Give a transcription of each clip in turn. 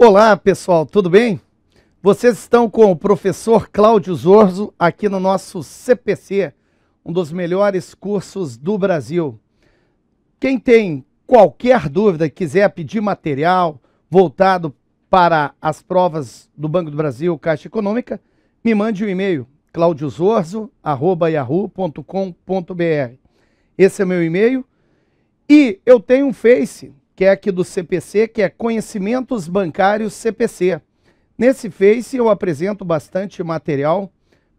Olá, pessoal, tudo bem? Vocês estão com o professor Cláudio Zorzo aqui no nosso CPC, um dos melhores cursos do Brasil. Quem tem qualquer dúvida, quiser pedir material voltado para as provas do Banco do Brasil, Caixa Econômica, me mande um e-mail, claudiozorzo.yahoo.com.br. Esse é o meu e-mail. E eu tenho um Face, que é aqui do CPC, que é Conhecimentos Bancários CPC. Nesse Face eu apresento bastante material,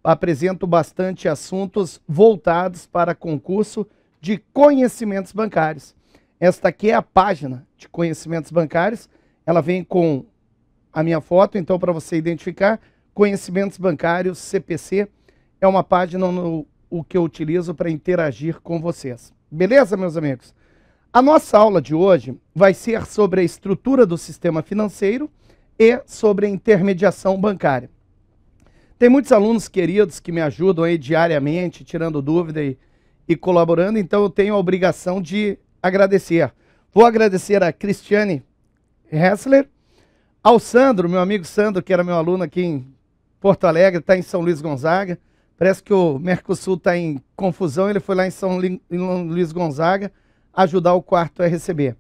apresento bastante assuntos voltados para concurso de conhecimentos bancários. Esta aqui é a página de conhecimentos bancários, ela vem com a minha foto, então para você identificar, Conhecimentos Bancários CPC é uma página no o que eu utilizo para interagir com vocês. Beleza, meus amigos? A nossa aula de hoje vai ser sobre a estrutura do sistema financeiro e sobre a intermediação bancária. Tem muitos alunos queridos que me ajudam aí diariamente, tirando dúvida e, e colaborando, então eu tenho a obrigação de agradecer. Vou agradecer a Cristiane Hessler, ao Sandro, meu amigo Sandro, que era meu aluno aqui em Porto Alegre, está em São Luís Gonzaga. Parece que o Mercosul está em confusão, ele foi lá em São Luís Gonzaga ajudar o quarto a receber.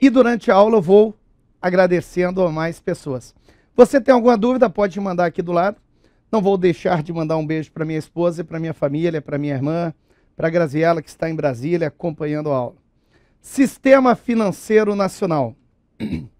E durante a aula eu vou agradecendo a mais pessoas. Você tem alguma dúvida, pode mandar aqui do lado. Não vou deixar de mandar um beijo para minha esposa e para minha família, para minha irmã, para a Graziela, que está em Brasília acompanhando a aula. Sistema Financeiro Nacional.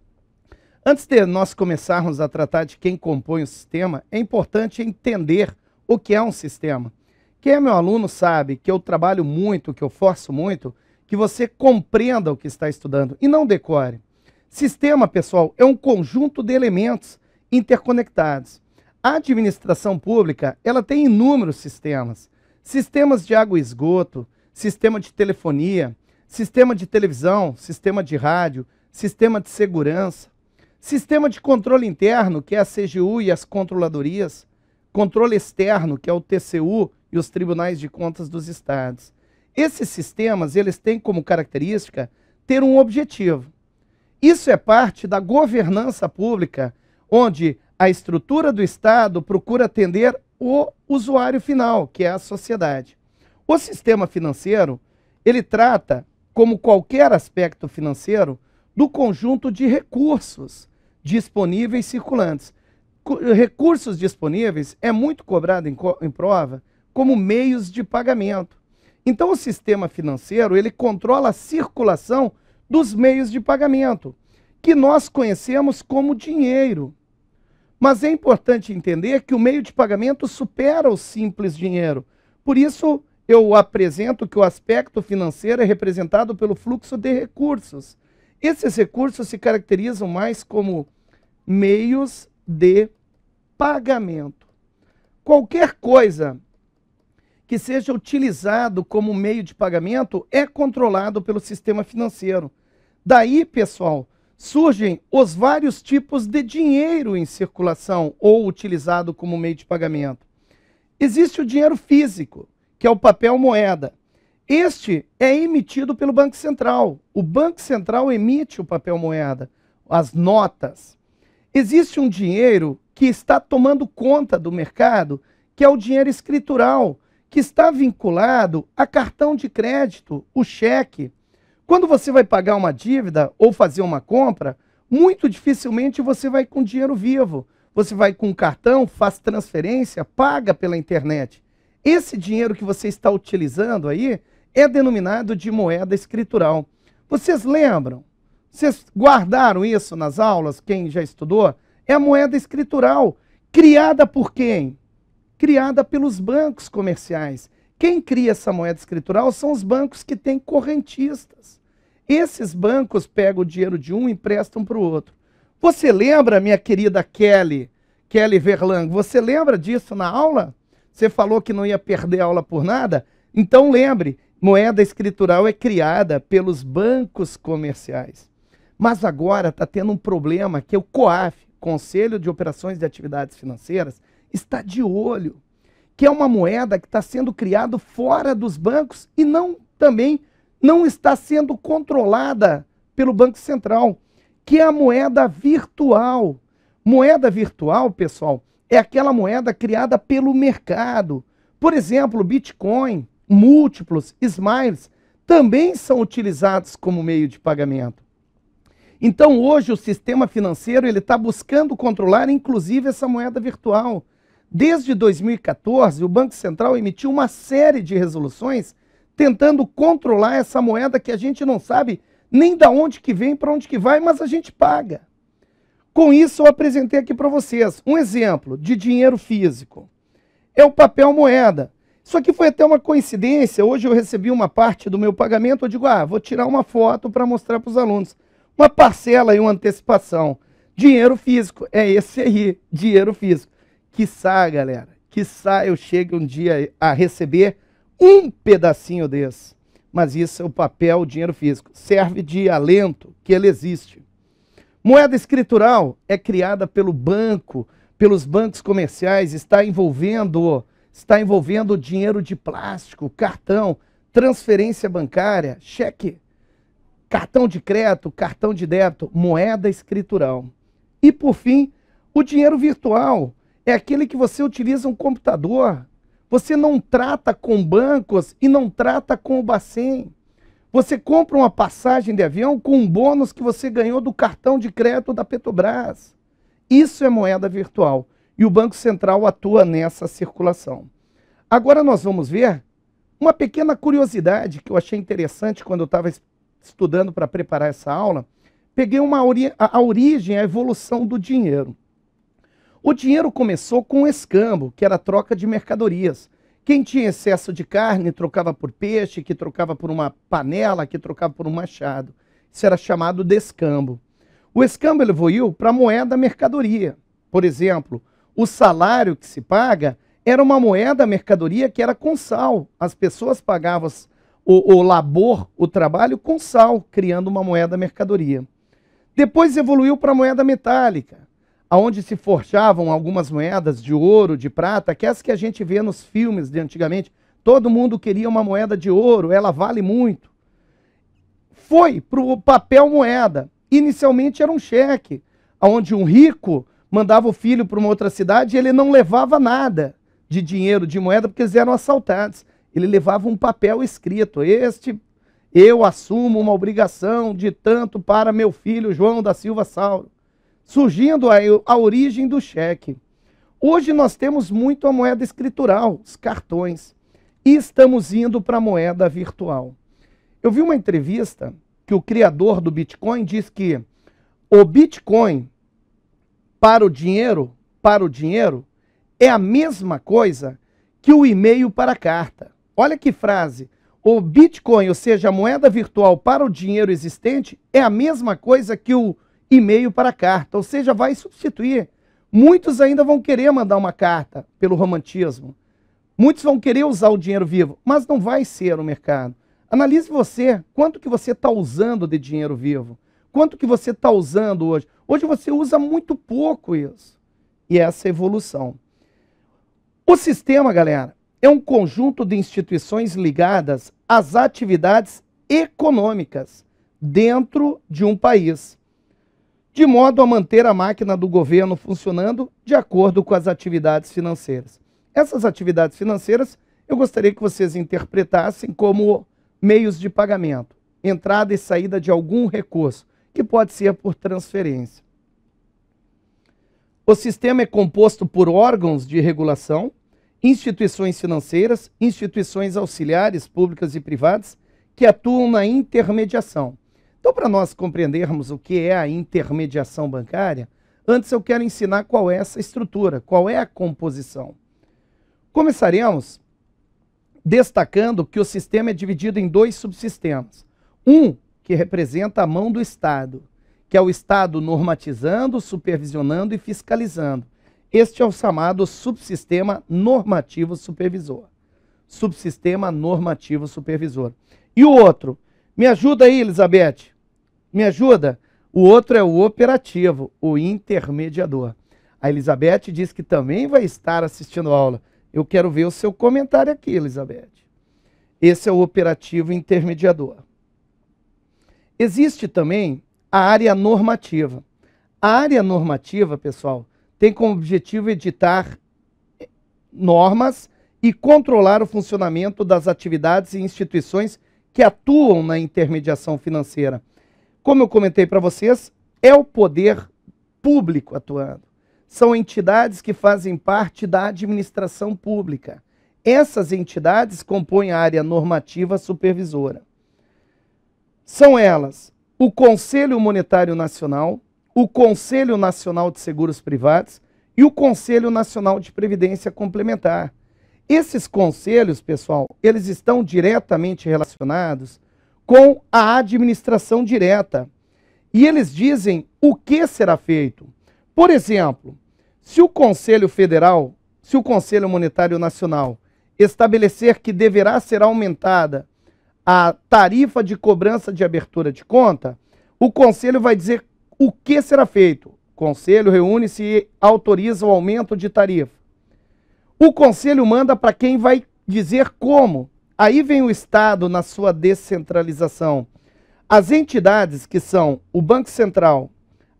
Antes de nós começarmos a tratar de quem compõe o sistema, é importante entender o que é um sistema. Quem é meu aluno sabe que eu trabalho muito, que eu forço muito que você compreenda o que está estudando e não decore. Sistema, pessoal, é um conjunto de elementos interconectados. A administração pública, ela tem inúmeros sistemas. Sistemas de água e esgoto, sistema de telefonia, sistema de televisão, sistema de rádio, sistema de segurança, sistema de controle interno, que é a CGU e as controladorias, controle externo, que é o TCU e os tribunais de contas dos estados. Esses sistemas, eles têm como característica ter um objetivo. Isso é parte da governança pública, onde a estrutura do Estado procura atender o usuário final, que é a sociedade. O sistema financeiro, ele trata, como qualquer aspecto financeiro, do conjunto de recursos disponíveis circulantes. Recursos disponíveis é muito cobrado em, em prova como meios de pagamento. Então o sistema financeiro, ele controla a circulação dos meios de pagamento, que nós conhecemos como dinheiro. Mas é importante entender que o meio de pagamento supera o simples dinheiro. Por isso, eu apresento que o aspecto financeiro é representado pelo fluxo de recursos. Esses recursos se caracterizam mais como meios de pagamento. Qualquer coisa que seja utilizado como meio de pagamento é controlado pelo sistema financeiro. Daí, pessoal, surgem os vários tipos de dinheiro em circulação ou utilizado como meio de pagamento. Existe o dinheiro físico, que é o papel moeda. Este é emitido pelo Banco Central. O Banco Central emite o papel moeda, as notas. Existe um dinheiro que está tomando conta do mercado, que é o dinheiro escritural, que está vinculado a cartão de crédito, o cheque. Quando você vai pagar uma dívida ou fazer uma compra, muito dificilmente você vai com dinheiro vivo. Você vai com cartão, faz transferência, paga pela internet. Esse dinheiro que você está utilizando aí é denominado de moeda escritural. Vocês lembram? Vocês guardaram isso nas aulas, quem já estudou? É a moeda escritural, criada por quem? criada pelos bancos comerciais. Quem cria essa moeda escritural são os bancos que têm correntistas. Esses bancos pegam o dinheiro de um e emprestam para o outro. Você lembra, minha querida Kelly, Kelly Verlang? você lembra disso na aula? Você falou que não ia perder a aula por nada? Então lembre, moeda escritural é criada pelos bancos comerciais. Mas agora está tendo um problema que é o COAF, Conselho de Operações de Atividades Financeiras, está de olho, que é uma moeda que está sendo criada fora dos bancos e não também não está sendo controlada pelo Banco Central, que é a moeda virtual. Moeda virtual, pessoal, é aquela moeda criada pelo mercado. Por exemplo, Bitcoin, múltiplos, smiles, também são utilizados como meio de pagamento. Então, hoje, o sistema financeiro ele está buscando controlar, inclusive, essa moeda virtual. Desde 2014, o Banco Central emitiu uma série de resoluções tentando controlar essa moeda que a gente não sabe nem da onde que vem, para onde que vai, mas a gente paga. Com isso, eu apresentei aqui para vocês um exemplo de dinheiro físico. É o papel moeda. Isso aqui foi até uma coincidência. Hoje eu recebi uma parte do meu pagamento. Eu digo, ah, vou tirar uma foto para mostrar para os alunos. Uma parcela e uma antecipação. Dinheiro físico. É esse aí, dinheiro físico. Quiçá, galera, quiçá eu chegue um dia a receber um pedacinho desse. Mas isso é o papel, o dinheiro físico. Serve de alento que ele existe. Moeda escritural é criada pelo banco, pelos bancos comerciais, está envolvendo, está envolvendo dinheiro de plástico, cartão, transferência bancária, cheque, cartão de crédito, cartão de débito, moeda escritural. E por fim, o dinheiro virtual é aquele que você utiliza um computador. Você não trata com bancos e não trata com o Bacen. Você compra uma passagem de avião com um bônus que você ganhou do cartão de crédito da Petrobras. Isso é moeda virtual. E o Banco Central atua nessa circulação. Agora nós vamos ver uma pequena curiosidade que eu achei interessante quando eu estava estudando para preparar essa aula. Peguei uma a origem, a evolução do dinheiro. O dinheiro começou com o escambo, que era a troca de mercadorias. Quem tinha excesso de carne trocava por peixe, que trocava por uma panela, que trocava por um machado. Isso era chamado de escambo. O escambo evoluiu para a moeda mercadoria. Por exemplo, o salário que se paga era uma moeda mercadoria que era com sal. As pessoas pagavam o, o labor, o trabalho com sal, criando uma moeda mercadoria. Depois evoluiu para a moeda metálica aonde se forjavam algumas moedas de ouro, de prata, que é as que a gente vê nos filmes de antigamente. Todo mundo queria uma moeda de ouro, ela vale muito. Foi para o papel moeda. Inicialmente era um cheque, aonde um rico mandava o filho para uma outra cidade e ele não levava nada de dinheiro, de moeda, porque eles eram assaltados. Ele levava um papel escrito: Este eu assumo uma obrigação de tanto para meu filho João da Silva Sauro surgindo a, a origem do cheque. Hoje nós temos muito a moeda escritural, os cartões, e estamos indo para a moeda virtual. Eu vi uma entrevista que o criador do Bitcoin diz que o Bitcoin para o dinheiro, para o dinheiro, é a mesma coisa que o e-mail para a carta. Olha que frase. O Bitcoin, ou seja, a moeda virtual para o dinheiro existente, é a mesma coisa que o e-mail para carta, ou seja, vai substituir. Muitos ainda vão querer mandar uma carta pelo romantismo. Muitos vão querer usar o dinheiro vivo, mas não vai ser o mercado. Analise você, quanto que você está usando de dinheiro vivo? Quanto que você está usando hoje? Hoje você usa muito pouco isso. E essa é a evolução. O sistema, galera, é um conjunto de instituições ligadas às atividades econômicas dentro de um país de modo a manter a máquina do governo funcionando de acordo com as atividades financeiras. Essas atividades financeiras eu gostaria que vocês interpretassem como meios de pagamento, entrada e saída de algum recurso, que pode ser por transferência. O sistema é composto por órgãos de regulação, instituições financeiras, instituições auxiliares públicas e privadas que atuam na intermediação, então, para nós compreendermos o que é a intermediação bancária, antes eu quero ensinar qual é essa estrutura, qual é a composição. Começaremos destacando que o sistema é dividido em dois subsistemas. Um que representa a mão do Estado, que é o Estado normatizando, supervisionando e fiscalizando. Este é o chamado subsistema normativo supervisor. Subsistema normativo supervisor. E o outro? Me ajuda aí, Elizabeth. Me ajuda? O outro é o operativo, o intermediador. A Elizabeth diz que também vai estar assistindo a aula. Eu quero ver o seu comentário aqui, Elizabeth. Esse é o operativo intermediador. Existe também a área normativa. A área normativa, pessoal, tem como objetivo editar normas e controlar o funcionamento das atividades e instituições que atuam na intermediação financeira como eu comentei para vocês, é o poder público atuando. São entidades que fazem parte da administração pública. Essas entidades compõem a área normativa supervisora. São elas o Conselho Monetário Nacional, o Conselho Nacional de Seguros Privados e o Conselho Nacional de Previdência Complementar. Esses conselhos, pessoal, eles estão diretamente relacionados com a administração direta. E eles dizem o que será feito. Por exemplo, se o Conselho Federal, se o Conselho Monetário Nacional estabelecer que deverá ser aumentada a tarifa de cobrança de abertura de conta, o Conselho vai dizer o que será feito. O Conselho reúne-se e autoriza o aumento de tarifa. O Conselho manda para quem vai dizer como Aí vem o Estado na sua descentralização. As entidades que são o Banco Central,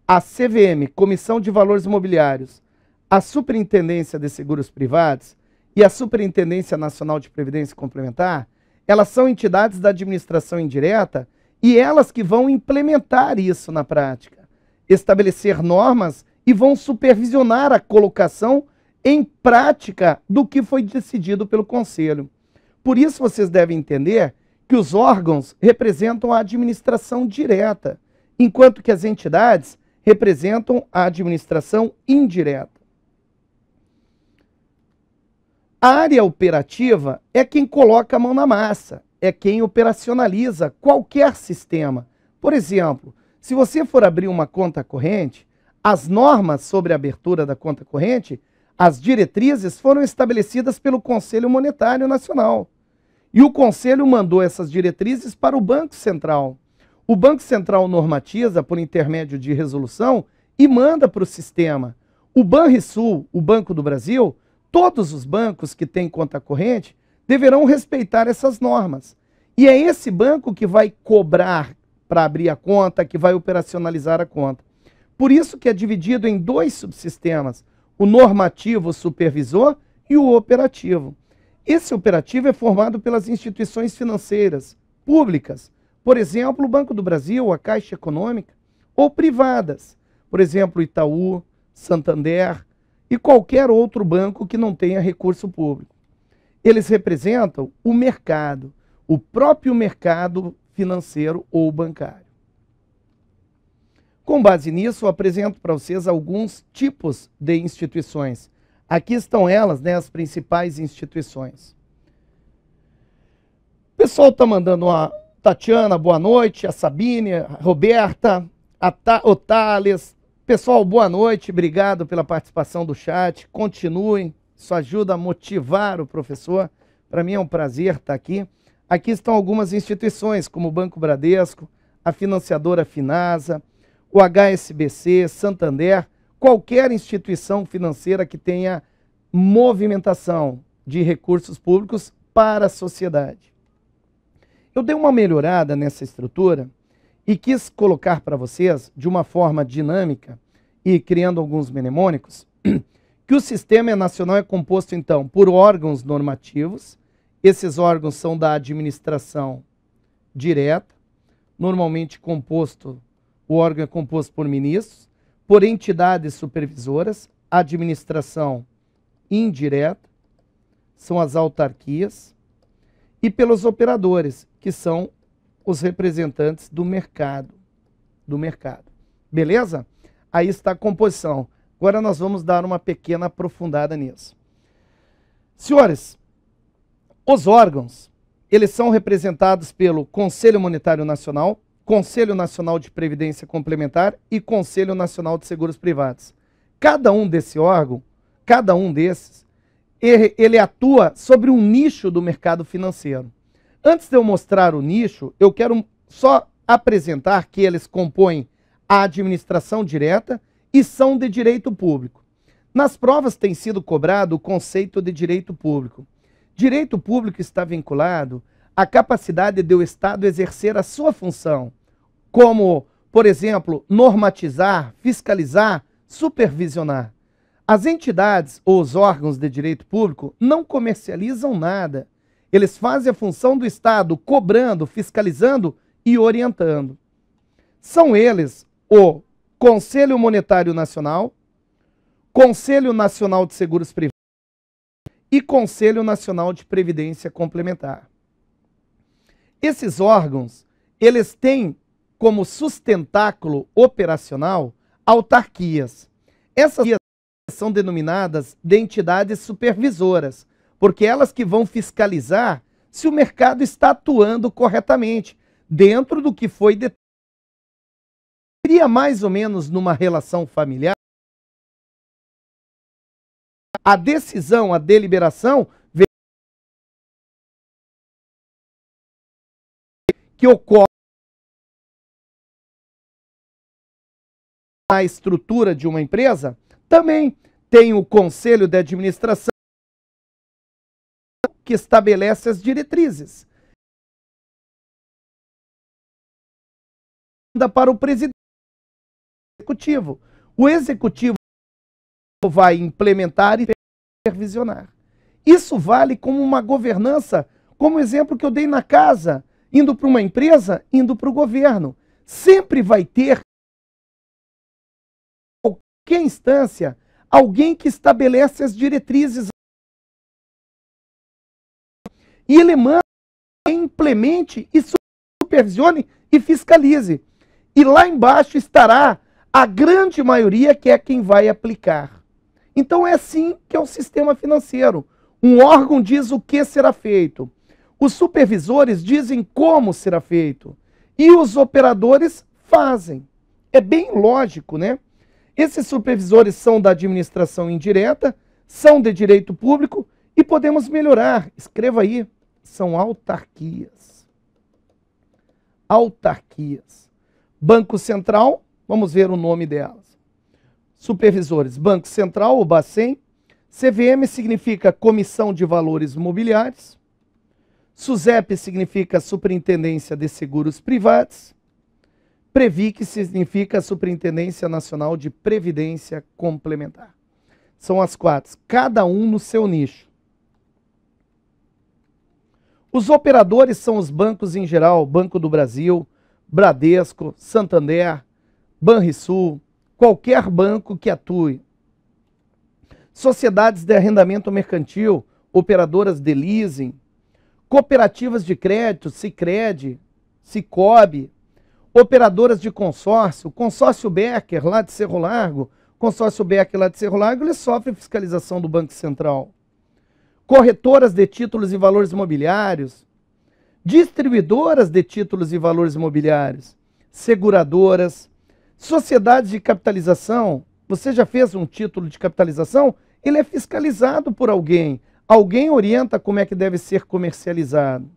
a CVM, Comissão de Valores Imobiliários, a Superintendência de Seguros Privados e a Superintendência Nacional de Previdência Complementar, elas são entidades da administração indireta e elas que vão implementar isso na prática, estabelecer normas e vão supervisionar a colocação em prática do que foi decidido pelo Conselho. Por isso vocês devem entender que os órgãos representam a administração direta, enquanto que as entidades representam a administração indireta. A área operativa é quem coloca a mão na massa, é quem operacionaliza qualquer sistema. Por exemplo, se você for abrir uma conta corrente, as normas sobre a abertura da conta corrente, as diretrizes foram estabelecidas pelo Conselho Monetário Nacional. E o Conselho mandou essas diretrizes para o Banco Central. O Banco Central normatiza por intermédio de resolução e manda para o sistema. O Banrisul, o Banco do Brasil, todos os bancos que têm conta corrente deverão respeitar essas normas. E é esse banco que vai cobrar para abrir a conta, que vai operacionalizar a conta. Por isso que é dividido em dois subsistemas, o normativo supervisor e o operativo. Esse operativo é formado pelas instituições financeiras públicas, por exemplo, o Banco do Brasil, a Caixa Econômica, ou privadas, por exemplo, Itaú, Santander e qualquer outro banco que não tenha recurso público. Eles representam o mercado, o próprio mercado financeiro ou bancário. Com base nisso, apresento para vocês alguns tipos de instituições Aqui estão elas, né, as principais instituições. O pessoal está mandando uma Tatiana, boa noite, a Sabine, a Roberta, a Ta, o Thales. Pessoal, boa noite, obrigado pela participação do chat. Continuem, isso ajuda a motivar o professor. Para mim é um prazer estar tá aqui. Aqui estão algumas instituições, como o Banco Bradesco, a financiadora Finasa, o HSBC, Santander, qualquer instituição financeira que tenha movimentação de recursos públicos para a sociedade. Eu dei uma melhorada nessa estrutura e quis colocar para vocês, de uma forma dinâmica e criando alguns mnemônicos, que o sistema é nacional é composto, então, por órgãos normativos. Esses órgãos são da administração direta, normalmente composto, o órgão é composto por ministros, por entidades supervisoras, administração indireta, são as autarquias, e pelos operadores, que são os representantes do mercado, do mercado. Beleza? Aí está a composição. Agora nós vamos dar uma pequena aprofundada nisso. Senhores, os órgãos, eles são representados pelo Conselho Monetário Nacional, Conselho Nacional de Previdência Complementar e Conselho Nacional de Seguros Privados. Cada um desse órgão, cada um desses, ele atua sobre um nicho do mercado financeiro. Antes de eu mostrar o nicho, eu quero só apresentar que eles compõem a administração direta e são de direito público. Nas provas tem sido cobrado o conceito de direito público. Direito público está vinculado a capacidade do Estado exercer a sua função, como, por exemplo, normatizar, fiscalizar, supervisionar. As entidades ou os órgãos de direito público não comercializam nada. Eles fazem a função do Estado, cobrando, fiscalizando e orientando. São eles o Conselho Monetário Nacional, Conselho Nacional de Seguros Privados e Conselho Nacional de Previdência Complementar. Esses órgãos, eles têm como sustentáculo operacional autarquias. Essas são denominadas de entidades supervisoras, porque elas que vão fiscalizar se o mercado está atuando corretamente, dentro do que foi determinado. Seria mais ou menos numa relação familiar. A decisão, a deliberação que ocorre na estrutura de uma empresa, também tem o conselho de administração que estabelece as diretrizes. Para o presidente executivo. O executivo vai implementar e supervisionar. Isso vale como uma governança, como exemplo que eu dei na casa indo para uma empresa, indo para o governo. Sempre vai ter, em qualquer instância, alguém que estabelece as diretrizes e ele manda, implemente e supervisione e fiscalize. E lá embaixo estará a grande maioria que é quem vai aplicar. Então é assim que é o sistema financeiro. Um órgão diz o que será feito. Os supervisores dizem como será feito e os operadores fazem. É bem lógico, né? Esses supervisores são da administração indireta, são de direito público e podemos melhorar. Escreva aí, são autarquias. Autarquias. Banco Central, vamos ver o nome delas. Supervisores, Banco Central, o Bacen. CVM significa Comissão de Valores Mobiliários. SUSEP significa Superintendência de Seguros Privados. PREVIC significa Superintendência Nacional de Previdência Complementar. São as quatro, cada um no seu nicho. Os operadores são os bancos em geral, Banco do Brasil, Bradesco, Santander, Banrisul, qualquer banco que atue. Sociedades de arrendamento mercantil, operadoras de leasing, cooperativas de crédito, Sicredi, Sicob, operadoras de consórcio, consórcio Becker lá de Cerro Largo, consórcio Becker lá de Cerro Largo, ele sofre fiscalização do Banco Central. Corretoras de títulos e valores imobiliários, distribuidoras de títulos e valores imobiliários, seguradoras, sociedades de capitalização. Você já fez um título de capitalização? Ele é fiscalizado por alguém. Alguém orienta como é que deve ser comercializado.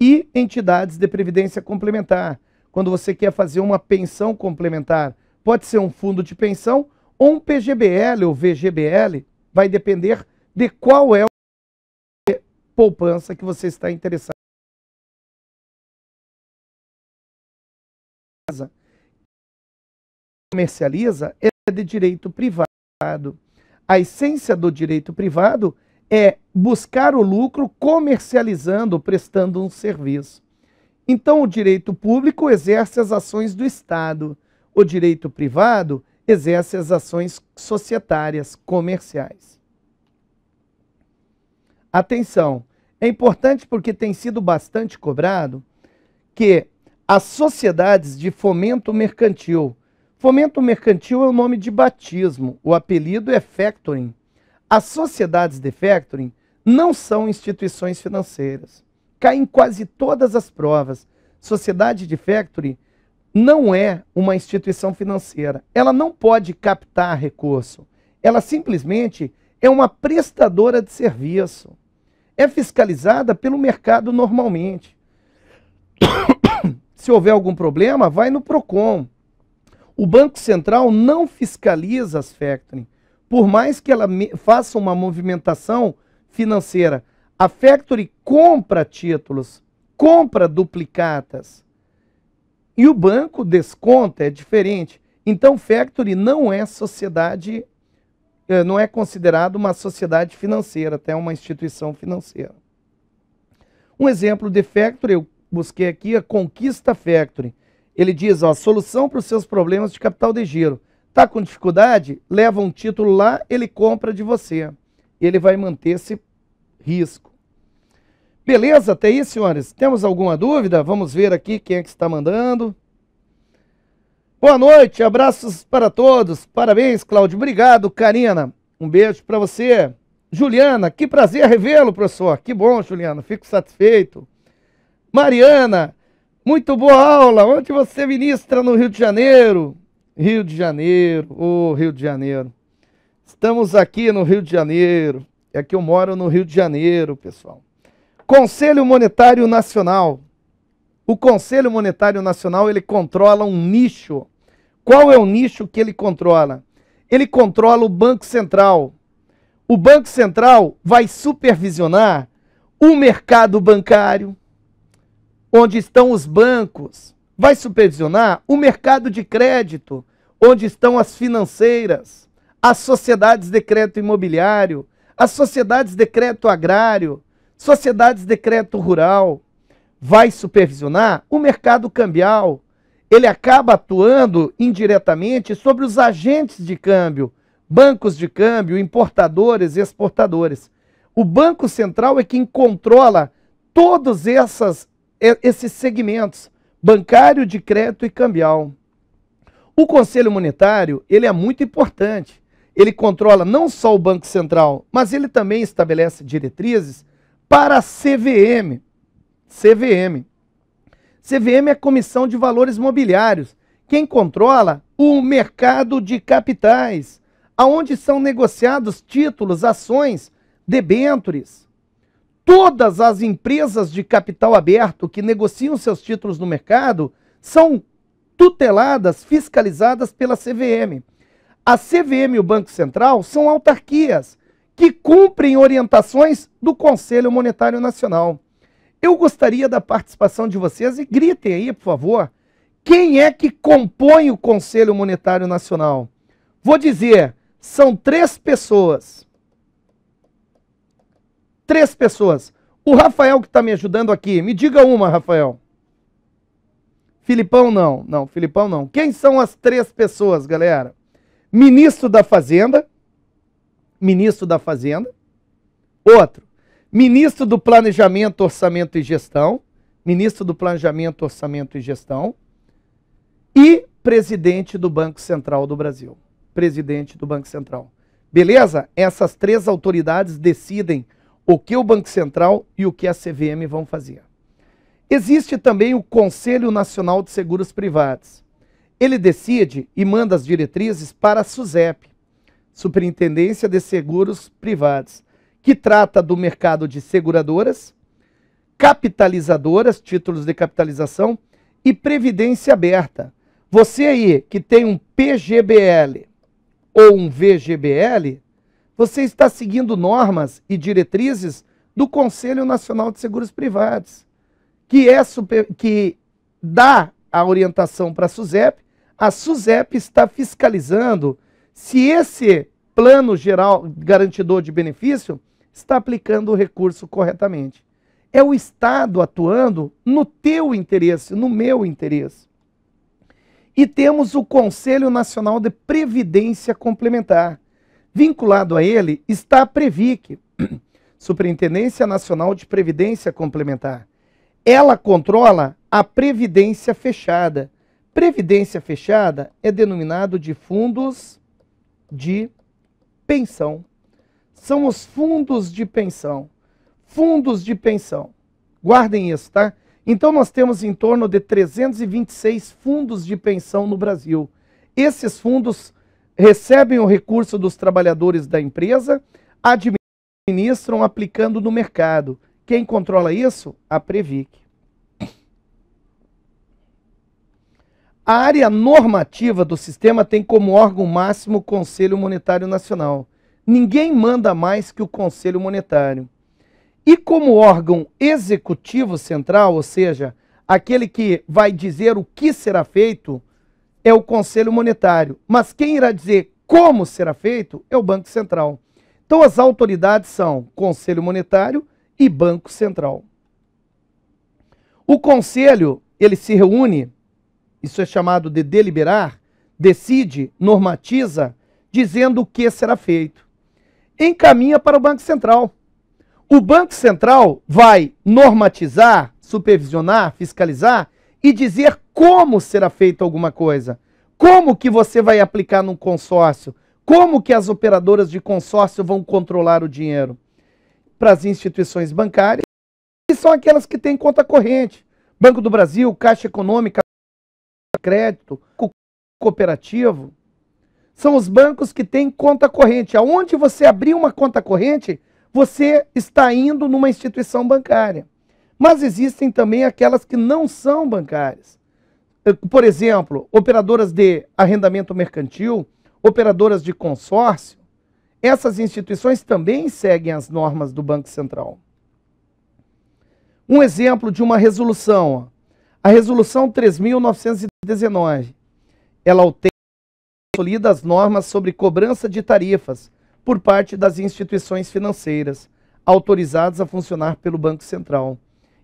E entidades de previdência complementar. Quando você quer fazer uma pensão complementar, pode ser um fundo de pensão ou um PGBL ou VGBL, vai depender de qual é a poupança que você está interessado. comercializa é de direito privado. A essência do direito privado é buscar o lucro comercializando, prestando um serviço. Então, o direito público exerce as ações do Estado, o direito privado exerce as ações societárias, comerciais. Atenção, é importante porque tem sido bastante cobrado que as sociedades de fomento mercantil. Fomento mercantil é o nome de batismo, o apelido é factoring as sociedades de factoring não são instituições financeiras. Caem quase todas as provas. Sociedade de factoring não é uma instituição financeira. Ela não pode captar recurso. Ela simplesmente é uma prestadora de serviço. É fiscalizada pelo mercado normalmente. Se houver algum problema, vai no PROCON. O Banco Central não fiscaliza as factoring por mais que ela faça uma movimentação financeira, a Factory compra títulos, compra duplicatas. E o banco desconta, é diferente. Então, Factory não é sociedade, eh, não é considerado uma sociedade financeira, até uma instituição financeira. Um exemplo de Factory, eu busquei aqui, a Conquista Factory. Ele diz, ó, a solução para os seus problemas de capital de giro Está com dificuldade? Leva um título lá, ele compra de você. Ele vai manter esse risco. Beleza até aí, senhores? Temos alguma dúvida? Vamos ver aqui quem é que está mandando. Boa noite, abraços para todos. Parabéns, Cláudio. Obrigado, Karina. Um beijo para você. Juliana, que prazer revê-lo, professor. Que bom, Juliana. Fico satisfeito. Mariana, muito boa aula. Onde você ministra no Rio de Janeiro? Rio de Janeiro, ô oh, Rio de Janeiro. Estamos aqui no Rio de Janeiro. É que eu moro no Rio de Janeiro, pessoal. Conselho Monetário Nacional. O Conselho Monetário Nacional, ele controla um nicho. Qual é o nicho que ele controla? Ele controla o Banco Central. O Banco Central vai supervisionar o mercado bancário, onde estão os bancos, vai supervisionar o mercado de crédito, onde estão as financeiras, as sociedades de crédito imobiliário, as sociedades de crédito agrário, sociedades de crédito rural. Vai supervisionar o mercado cambial. Ele acaba atuando indiretamente sobre os agentes de câmbio, bancos de câmbio, importadores e exportadores. O Banco Central é quem controla todos essas, esses segmentos bancário de crédito e cambial. O Conselho Monetário, ele é muito importante. Ele controla não só o Banco Central, mas ele também estabelece diretrizes para a CVM. CVM. CVM é a Comissão de Valores Mobiliários, quem controla o mercado de capitais, aonde são negociados títulos, ações, debêntures todas as empresas de capital aberto que negociam seus títulos no mercado são tuteladas, fiscalizadas pela CVM. A CVM e o Banco Central são autarquias que cumprem orientações do Conselho Monetário Nacional. Eu gostaria da participação de vocês e gritem aí, por favor, quem é que compõe o Conselho Monetário Nacional? Vou dizer, são três pessoas. Três pessoas. O Rafael que está me ajudando aqui, me diga uma, Rafael. Filipão não, não, Filipão não. Quem são as três pessoas, galera? Ministro da Fazenda, ministro da Fazenda. Outro, ministro do Planejamento, Orçamento e Gestão, ministro do Planejamento, Orçamento e Gestão. E presidente do Banco Central do Brasil. Presidente do Banco Central. Beleza? Essas três autoridades decidem o que o Banco Central e o que a CVM vão fazer. Existe também o Conselho Nacional de Seguros Privados. Ele decide e manda as diretrizes para a SUSEP, Superintendência de Seguros Privados, que trata do mercado de seguradoras, capitalizadoras, títulos de capitalização e previdência aberta. Você aí que tem um PGBL ou um VGBL, você está seguindo normas e diretrizes do Conselho Nacional de Seguros Privados, que, é super, que dá a orientação para a SUSEP. A SUSEP está fiscalizando se esse plano geral garantidor de benefício está aplicando o recurso corretamente. É o Estado atuando no teu interesse, no meu interesse. E temos o Conselho Nacional de Previdência Complementar, Vinculado a ele está a Previc, Superintendência Nacional de Previdência Complementar. Ela controla a previdência fechada. Previdência fechada é denominado de fundos de pensão. São os fundos de pensão. Fundos de pensão. Guardem isso, tá? Então nós temos em torno de 326 fundos de pensão no Brasil. Esses fundos recebem o recurso dos trabalhadores da empresa, administram aplicando no mercado. Quem controla isso? A Previc. A área normativa do sistema tem como órgão máximo o Conselho Monetário Nacional. Ninguém manda mais que o Conselho Monetário. E como órgão executivo central, ou seja, aquele que vai dizer o que será feito, é o Conselho Monetário, mas quem irá dizer como será feito é o Banco Central. Então as autoridades são Conselho Monetário e Banco Central. O conselho, ele se reúne, isso é chamado de deliberar, decide, normatiza, dizendo o que será feito. Encaminha para o Banco Central. O Banco Central vai normatizar, supervisionar, fiscalizar e dizer como será feita alguma coisa. Como que você vai aplicar num consórcio? Como que as operadoras de consórcio vão controlar o dinheiro? Para as instituições bancárias, que são aquelas que têm conta corrente. Banco do Brasil, Caixa Econômica, Crédito, Cooperativo. São os bancos que têm conta corrente. Aonde você abrir uma conta corrente, você está indo numa instituição bancária. Mas existem também aquelas que não são bancárias. Eh, por exemplo, operadoras de arrendamento mercantil, operadoras de consórcio, essas instituições também seguem as normas do Banco Central. Um exemplo de uma resolução, a resolução 3.919, ela altera e consolida as normas sobre cobrança de tarifas por parte das instituições financeiras autorizadas a funcionar pelo Banco Central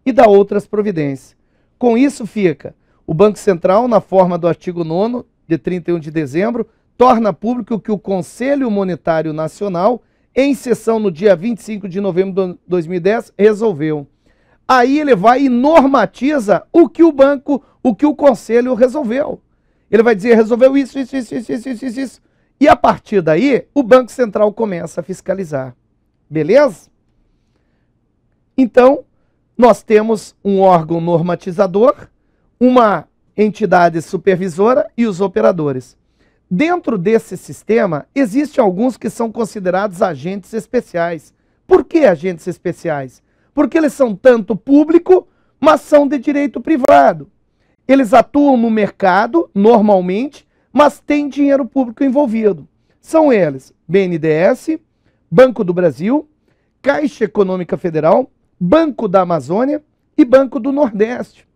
e dá outras providências. Com isso fica o Banco Central, na forma do artigo 9 de 31 de dezembro, torna público que o Conselho Monetário Nacional, em sessão no dia 25 de novembro de 2010, resolveu. Aí ele vai e normatiza o que o banco, o que o conselho resolveu. Ele vai dizer, resolveu isso, isso, isso, isso, isso, isso, isso. E a partir daí, o Banco Central começa a fiscalizar. Beleza? Então, nós temos um órgão normatizador, uma entidade supervisora e os operadores. Dentro desse sistema, existem alguns que são considerados agentes especiais. Por que agentes especiais? Porque eles são tanto público, mas são de direito privado. Eles atuam no mercado, normalmente, mas têm dinheiro público envolvido. São eles BNDES, Banco do Brasil, Caixa Econômica Federal, Banco da Amazônia e Banco do Nordeste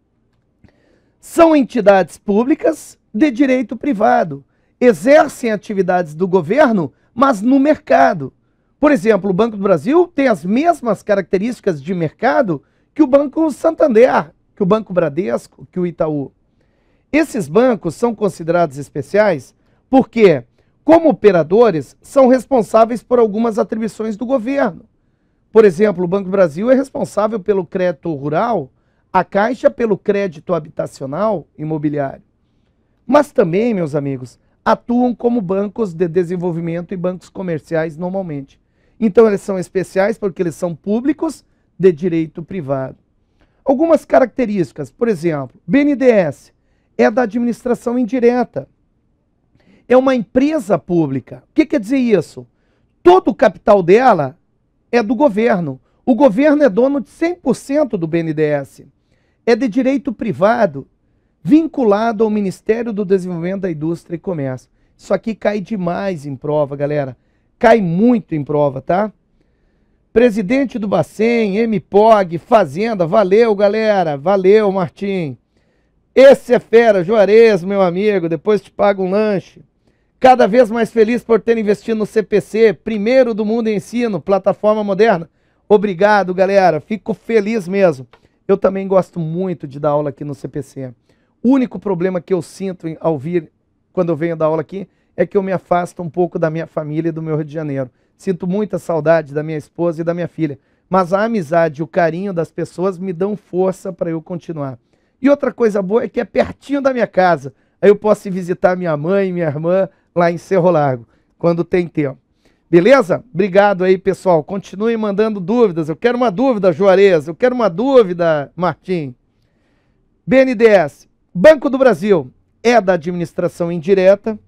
são entidades públicas de direito privado, exercem atividades do governo, mas no mercado. Por exemplo, o Banco do Brasil tem as mesmas características de mercado que o Banco Santander, que o Banco Bradesco, que o Itaú. Esses bancos são considerados especiais porque, como operadores, são responsáveis por algumas atribuições do governo. Por exemplo, o Banco do Brasil é responsável pelo crédito rural a Caixa pelo crédito habitacional imobiliário, mas também, meus amigos, atuam como bancos de desenvolvimento e bancos comerciais normalmente. Então eles são especiais porque eles são públicos de direito privado. Algumas características, por exemplo, BNDES é da administração indireta. É uma empresa pública. O que quer dizer isso? Todo o capital dela é do governo. O governo é dono de 100% do BNDES é de direito privado, vinculado ao Ministério do Desenvolvimento da Indústria e Comércio. Isso aqui cai demais em prova, galera. Cai muito em prova, tá? Presidente do Bacen, MPOG, Fazenda, valeu, galera. Valeu, Martim. Esse é fera, Juarez, meu amigo. Depois te pago um lanche. Cada vez mais feliz por ter investido no CPC, primeiro do mundo em ensino, plataforma moderna. Obrigado, galera. Fico feliz mesmo. Eu também gosto muito de dar aula aqui no CPC. O único problema que eu sinto ao vir, quando eu venho dar aula aqui, é que eu me afasto um pouco da minha família e do meu Rio de Janeiro. Sinto muita saudade da minha esposa e da minha filha. Mas a amizade e o carinho das pessoas me dão força para eu continuar. E outra coisa boa é que é pertinho da minha casa. Aí eu posso visitar minha mãe e minha irmã lá em Cerro Largo, quando tem tempo. Beleza? Obrigado aí, pessoal. Continue mandando dúvidas. Eu quero uma dúvida, Juarez. Eu quero uma dúvida, Martim. BNDES, Banco do Brasil é da administração indireta.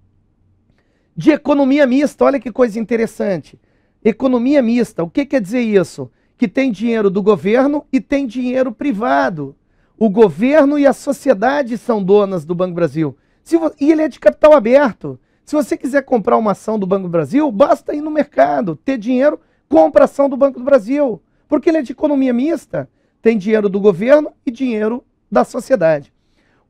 De economia mista, olha que coisa interessante. Economia mista, o que quer dizer isso? Que tem dinheiro do governo e tem dinheiro privado. O governo e a sociedade são donas do Banco Brasil. E ele é de capital aberto. Se você quiser comprar uma ação do Banco do Brasil, basta ir no mercado, ter dinheiro, compra ação do Banco do Brasil. Porque ele é de economia mista. Tem dinheiro do governo e dinheiro da sociedade.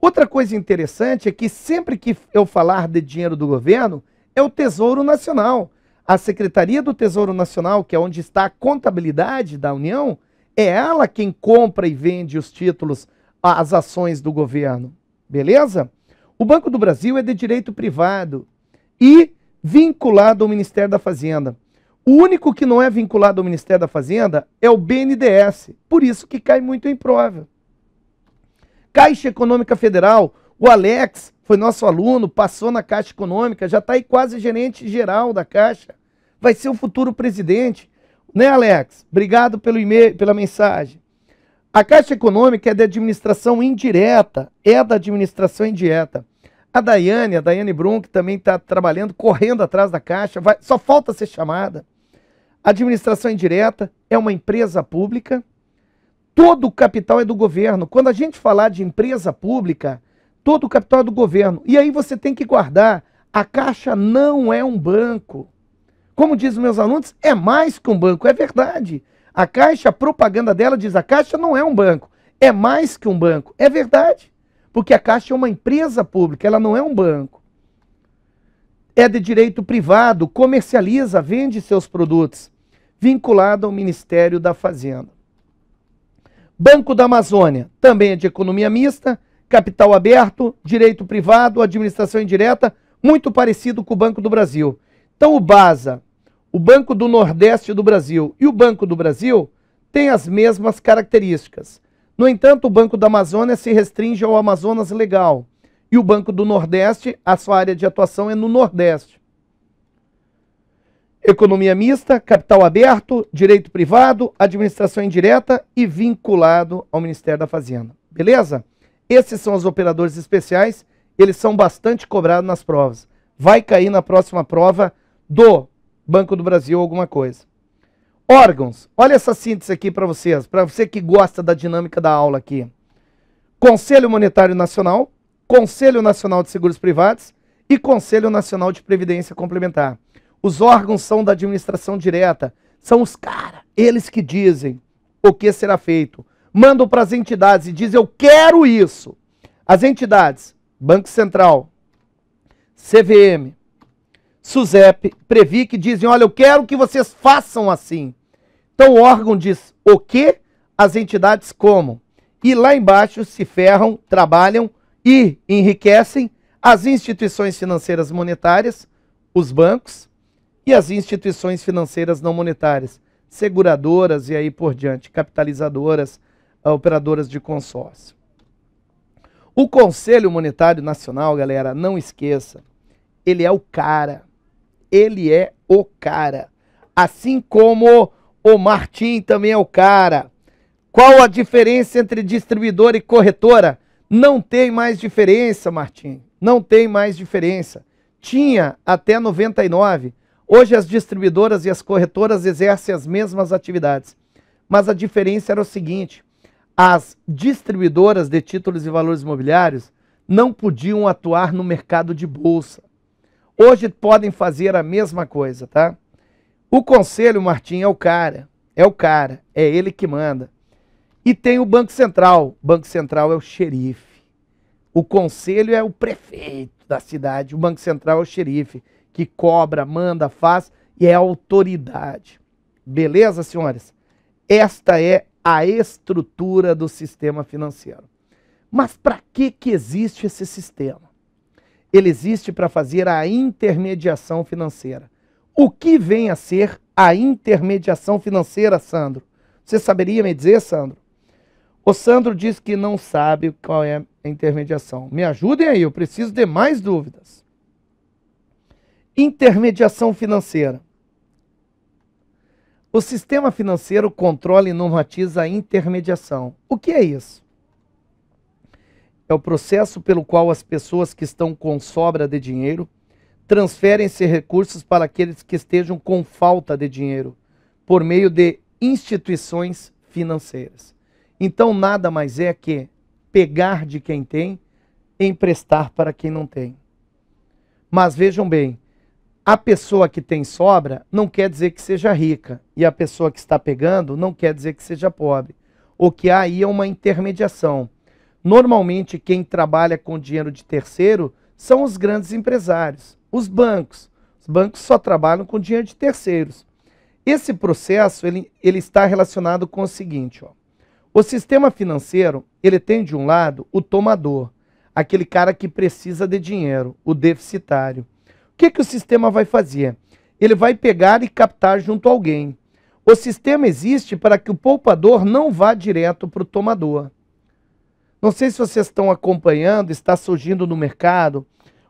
Outra coisa interessante é que sempre que eu falar de dinheiro do governo, é o Tesouro Nacional. A Secretaria do Tesouro Nacional, que é onde está a contabilidade da União, é ela quem compra e vende os títulos, as ações do governo. Beleza? O Banco do Brasil é de direito privado e vinculado ao Ministério da Fazenda. O único que não é vinculado ao Ministério da Fazenda é o BNDES, por isso que cai muito em prova. Caixa Econômica Federal, o Alex foi nosso aluno, passou na Caixa Econômica, já está aí quase gerente geral da Caixa, vai ser o futuro presidente. Né, Alex? Obrigado pelo e-mail, pela mensagem. A Caixa Econômica é da administração indireta, é da administração indireta. A Daiane, a Daiane Brun, que também está trabalhando, correndo atrás da Caixa, vai, só falta ser chamada. administração indireta é uma empresa pública. Todo o capital é do governo. Quando a gente falar de empresa pública, todo o capital é do governo. E aí você tem que guardar. A Caixa não é um banco. Como dizem meus alunos, é mais que um banco. É verdade. A Caixa, a propaganda dela diz: a Caixa não é um banco. É mais que um banco. É verdade. Porque a Caixa é uma empresa pública, ela não é um banco. É de direito privado, comercializa, vende seus produtos, vinculado ao Ministério da Fazenda. Banco da Amazônia, também é de economia mista, capital aberto, direito privado, administração indireta, muito parecido com o Banco do Brasil. Então o BASA, o Banco do Nordeste do Brasil e o Banco do Brasil têm as mesmas características. No entanto, o Banco da Amazônia se restringe ao Amazonas legal. E o Banco do Nordeste, a sua área de atuação é no Nordeste. Economia mista, capital aberto, direito privado, administração indireta e vinculado ao Ministério da Fazenda. Beleza? Esses são os operadores especiais, eles são bastante cobrados nas provas. Vai cair na próxima prova do Banco do Brasil alguma coisa. Órgãos. Olha essa síntese aqui para vocês, para você que gosta da dinâmica da aula aqui. Conselho Monetário Nacional, Conselho Nacional de Seguros Privados e Conselho Nacional de Previdência Complementar. Os órgãos são da administração direta, são os caras, eles que dizem o que será feito. Mandam para as entidades e dizem, eu quero isso. As entidades, Banco Central, CVM, SUSEP, Previ, que dizem, olha, eu quero que vocês façam assim. Então o órgão diz o que, as entidades como. E lá embaixo se ferram, trabalham e enriquecem as instituições financeiras monetárias, os bancos, e as instituições financeiras não monetárias, seguradoras e aí por diante, capitalizadoras, ah, operadoras de consórcio. O Conselho Monetário Nacional, galera, não esqueça, ele é o cara. Ele é o cara. Assim como o Martim também é o cara. Qual a diferença entre distribuidora e corretora? Não tem mais diferença, Martim. Não tem mais diferença. Tinha até 99. Hoje as distribuidoras e as corretoras exercem as mesmas atividades. Mas a diferença era o seguinte: as distribuidoras de títulos e valores imobiliários não podiam atuar no mercado de bolsa. Hoje podem fazer a mesma coisa, tá? O conselho, Martim, é o cara. É o cara. É ele que manda. E tem o Banco Central. O Banco Central é o xerife. O conselho é o prefeito da cidade. O Banco Central é o xerife que cobra, manda, faz e é autoridade. Beleza, senhores? Esta é a estrutura do sistema financeiro. Mas para que, que existe esse sistema? Ele existe para fazer a intermediação financeira o que vem a ser a intermediação financeira, Sandro? Você saberia me dizer, Sandro? O Sandro diz que não sabe qual é a intermediação. Me ajudem aí, eu preciso de mais dúvidas. Intermediação financeira. O sistema financeiro controla e normatiza a intermediação. O que é isso? É o processo pelo qual as pessoas que estão com sobra de dinheiro transferem-se recursos para aqueles que estejam com falta de dinheiro, por meio de instituições financeiras. Então, nada mais é que pegar de quem tem, emprestar para quem não tem. Mas vejam bem, a pessoa que tem sobra não quer dizer que seja rica, e a pessoa que está pegando não quer dizer que seja pobre. O que há aí é uma intermediação. Normalmente, quem trabalha com dinheiro de terceiro são os grandes empresários. Os bancos. Os bancos só trabalham com dinheiro de terceiros. Esse processo ele, ele está relacionado com o seguinte, ó. O sistema financeiro, ele tem de um lado o tomador, aquele cara que precisa de dinheiro, o deficitário. O que, que o sistema vai fazer? Ele vai pegar e captar junto a alguém. O sistema existe para que o poupador não vá direto para o tomador. Não sei se vocês estão acompanhando, está surgindo no mercado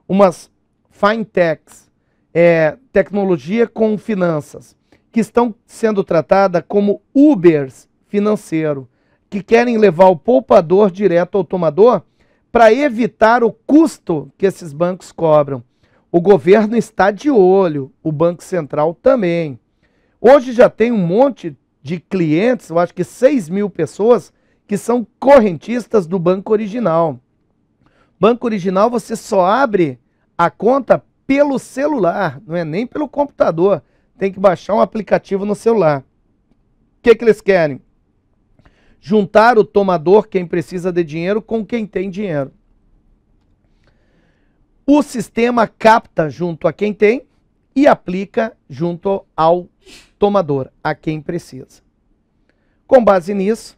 umas fintechs, é, tecnologia com finanças, que estão sendo tratadas como Ubers financeiro, que querem levar o poupador direto ao tomador para evitar o custo que esses bancos cobram. O governo está de olho, o Banco Central também. Hoje já tem um monte de clientes, eu acho que 6 mil pessoas, que são correntistas do banco original. Banco original você só abre a conta pelo celular, não é nem pelo computador. Tem que baixar um aplicativo no celular. O que, que eles querem? Juntar o tomador, quem precisa de dinheiro, com quem tem dinheiro. O sistema capta junto a quem tem e aplica junto ao tomador, a quem precisa. Com base nisso,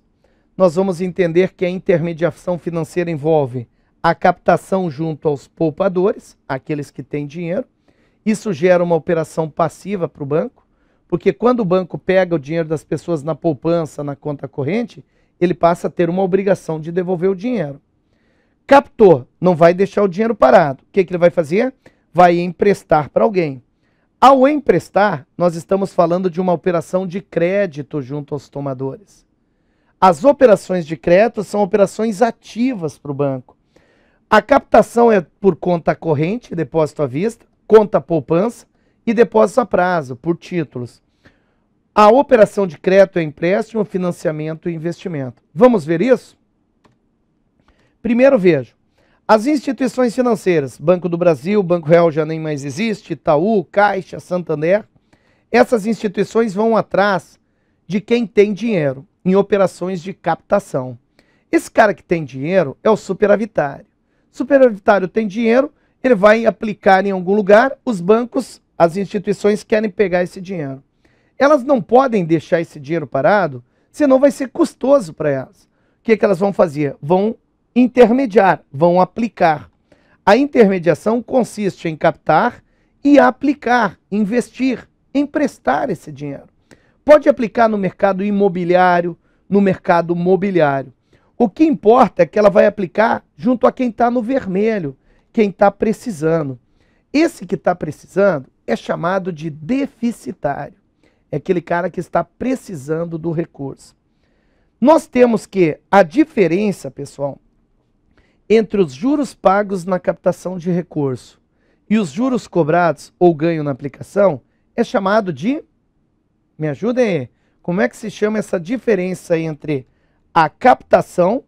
nós vamos entender que a intermediação financeira envolve a captação junto aos poupadores, aqueles que têm dinheiro. Isso gera uma operação passiva para o banco, porque quando o banco pega o dinheiro das pessoas na poupança, na conta corrente, ele passa a ter uma obrigação de devolver o dinheiro. Captou, não vai deixar o dinheiro parado. O que, que ele vai fazer? Vai emprestar para alguém. Ao emprestar, nós estamos falando de uma operação de crédito junto aos tomadores. As operações de crédito são operações ativas para o banco a captação é por conta corrente, depósito à vista, conta poupança e depósito a prazo, por títulos. A operação de crédito é empréstimo, financiamento e investimento. Vamos ver isso? Primeiro vejo. As instituições financeiras, Banco do Brasil, Banco Real já nem mais existe, Itaú, Caixa, Santander, essas instituições vão atrás de quem tem dinheiro em operações de captação. Esse cara que tem dinheiro é o superavitário. Superavitário tem dinheiro, ele vai aplicar em algum lugar, os bancos, as instituições querem pegar esse dinheiro. Elas não podem deixar esse dinheiro parado, senão vai ser custoso para elas. O que, é que elas vão fazer? Vão intermediar, vão aplicar. A intermediação consiste em captar e aplicar, investir, emprestar esse dinheiro. Pode aplicar no mercado imobiliário, no mercado mobiliário. O que importa é que ela vai aplicar junto a quem está no vermelho, quem está precisando. Esse que está precisando é chamado de deficitário. É aquele cara que está precisando do recurso. Nós temos que a diferença, pessoal, entre os juros pagos na captação de recurso e os juros cobrados ou ganho na aplicação é chamado de. Me ajudem aí. Como é que se chama essa diferença entre a captação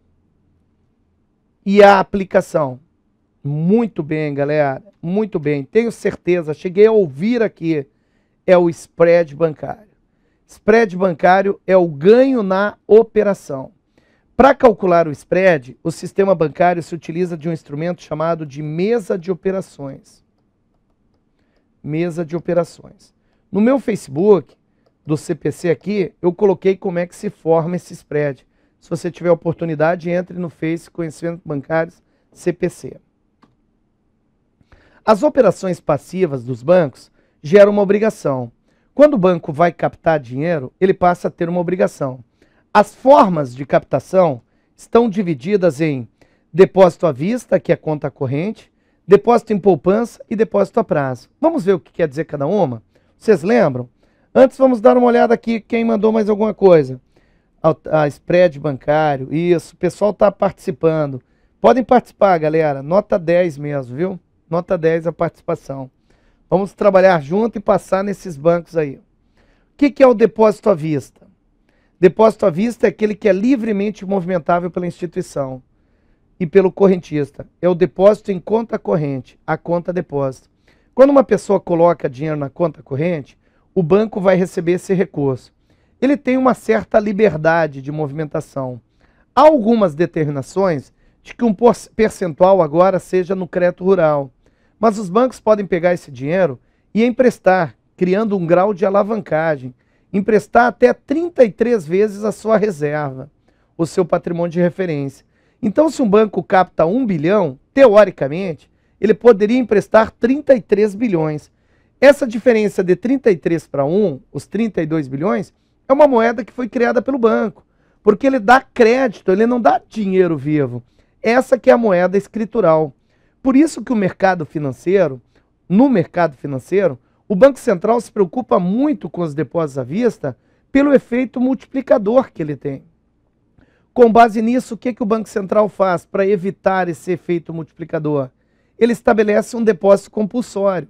e a aplicação. Muito bem, galera. Muito bem. Tenho certeza. Cheguei a ouvir aqui. É o spread bancário. Spread bancário é o ganho na operação. Para calcular o spread, o sistema bancário se utiliza de um instrumento chamado de mesa de operações. Mesa de operações. No meu Facebook, do CPC aqui, eu coloquei como é que se forma esse spread. Se você tiver oportunidade, entre no Face Conhecimento Bancários CPC. As operações passivas dos bancos geram uma obrigação. Quando o banco vai captar dinheiro, ele passa a ter uma obrigação. As formas de captação estão divididas em depósito à vista, que é conta corrente, depósito em poupança e depósito a prazo. Vamos ver o que quer dizer cada uma? Vocês lembram? Antes vamos dar uma olhada aqui quem mandou mais alguma coisa ao, a ah, spread bancário, isso, o pessoal está participando. Podem participar, galera, nota 10 mesmo, viu? Nota 10 a participação. Vamos trabalhar junto e passar nesses bancos aí. O que, que é o depósito à vista? Depósito à vista é aquele que é livremente movimentável pela instituição e pelo correntista. É o depósito em conta corrente, a conta depósito. Quando uma pessoa coloca dinheiro na conta corrente, o banco vai receber esse recurso ele tem uma certa liberdade de movimentação. Há algumas determinações de que um percentual agora seja no crédito rural, mas os bancos podem pegar esse dinheiro e emprestar, criando um grau de alavancagem, emprestar até 33 vezes a sua reserva, o seu patrimônio de referência. Então, se um banco capta 1 bilhão, teoricamente, ele poderia emprestar 33 bilhões. Essa diferença de 33 para 1, os 32 bilhões, é uma moeda que foi criada pelo banco, porque ele dá crédito, ele não dá dinheiro vivo. Essa que é a moeda escritural. Por isso que o mercado financeiro, no mercado financeiro, o Banco Central se preocupa muito com os depósitos à vista pelo efeito multiplicador que ele tem. Com base nisso, o que, é que o Banco Central faz para evitar esse efeito multiplicador? Ele estabelece um depósito compulsório.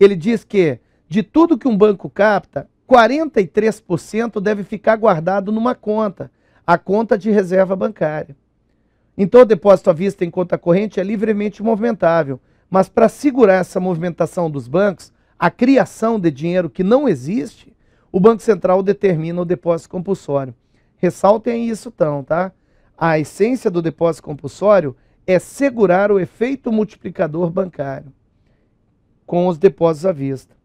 Ele diz que de tudo que um banco capta, 43% deve ficar guardado numa conta, a conta de reserva bancária. Então, o depósito à vista em conta corrente é livremente movimentável, mas para segurar essa movimentação dos bancos, a criação de dinheiro que não existe, o Banco Central determina o depósito compulsório. Ressaltem isso, então, tá? A essência do depósito compulsório é segurar o efeito multiplicador bancário com os depósitos à vista.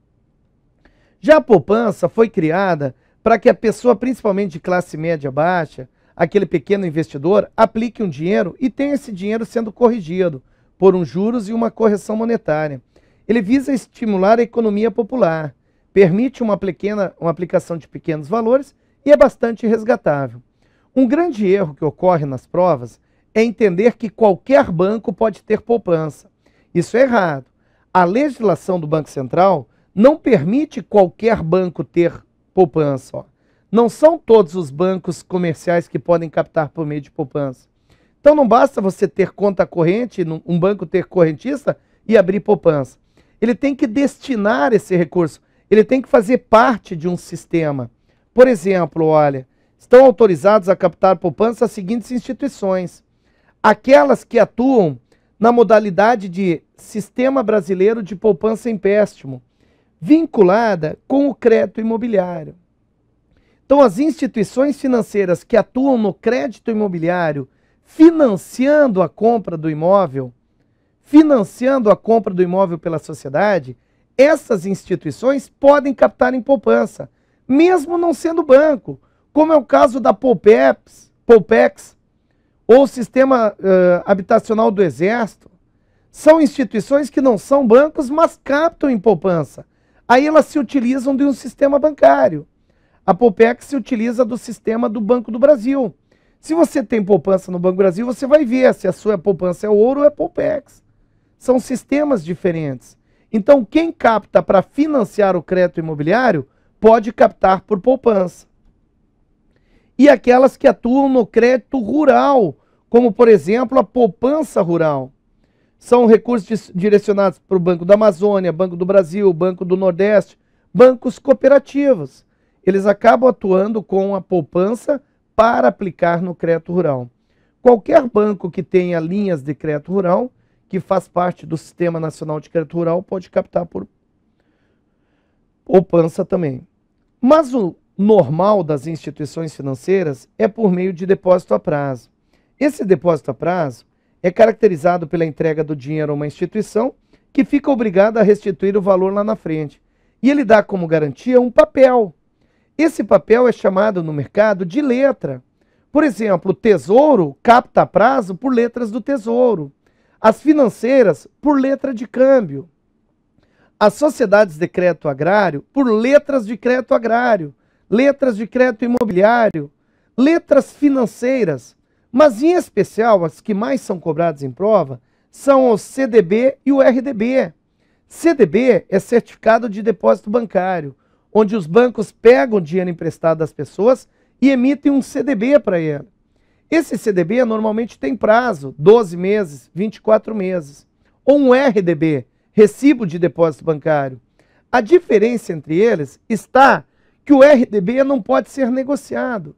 Já a poupança foi criada para que a pessoa, principalmente de classe média baixa, aquele pequeno investidor, aplique um dinheiro e tenha esse dinheiro sendo corrigido por um juros e uma correção monetária. Ele visa estimular a economia popular, permite uma, pequena, uma aplicação de pequenos valores e é bastante resgatável. Um grande erro que ocorre nas provas é entender que qualquer banco pode ter poupança. Isso é errado. A legislação do Banco Central não permite qualquer banco ter poupança. Ó. Não são todos os bancos comerciais que podem captar por meio de poupança. Então não basta você ter conta corrente, um banco ter correntista e abrir poupança. Ele tem que destinar esse recurso, ele tem que fazer parte de um sistema. Por exemplo, olha, estão autorizados a captar poupança as seguintes instituições: aquelas que atuam na modalidade de Sistema Brasileiro de Poupança e Empréstimo, vinculada com o crédito imobiliário. Então, as instituições financeiras que atuam no crédito imobiliário, financiando a compra do imóvel, financiando a compra do imóvel pela sociedade, essas instituições podem captar em poupança, mesmo não sendo banco, como é o caso da Poupex, Poupex ou Sistema uh, Habitacional do Exército. São instituições que não são bancos, mas captam em poupança Aí elas se utilizam de um sistema bancário. A Popex se utiliza do sistema do Banco do Brasil. Se você tem poupança no Banco do Brasil, você vai ver se a sua poupança é ouro ou é Popex. São sistemas diferentes. Então, quem capta para financiar o crédito imobiliário pode captar por poupança. E aquelas que atuam no crédito rural, como por exemplo a poupança rural. São recursos direcionados para o Banco da Amazônia, Banco do Brasil, Banco do Nordeste, bancos cooperativos. Eles acabam atuando com a poupança para aplicar no crédito rural. Qualquer banco que tenha linhas de crédito rural, que faz parte do Sistema Nacional de Crédito Rural, pode captar por poupança também. Mas o normal das instituições financeiras é por meio de depósito a prazo. Esse depósito a prazo é caracterizado pela entrega do dinheiro a uma instituição que fica obrigada a restituir o valor lá na frente. E ele dá como garantia um papel. Esse papel é chamado no mercado de letra. Por exemplo, o tesouro capta prazo por letras do tesouro, as financeiras por letra de câmbio, as sociedades de crédito agrário por letras de crédito agrário, letras de crédito imobiliário, letras financeiras mas, em especial, as que mais são cobradas em prova são o CDB e o RDB. CDB é Certificado de Depósito Bancário, onde os bancos pegam o dinheiro emprestado das pessoas e emitem um CDB para ele. Esse CDB normalmente tem prazo, 12 meses, 24 meses. Ou um RDB, Recibo de Depósito Bancário. A diferença entre eles está que o RDB não pode ser negociado.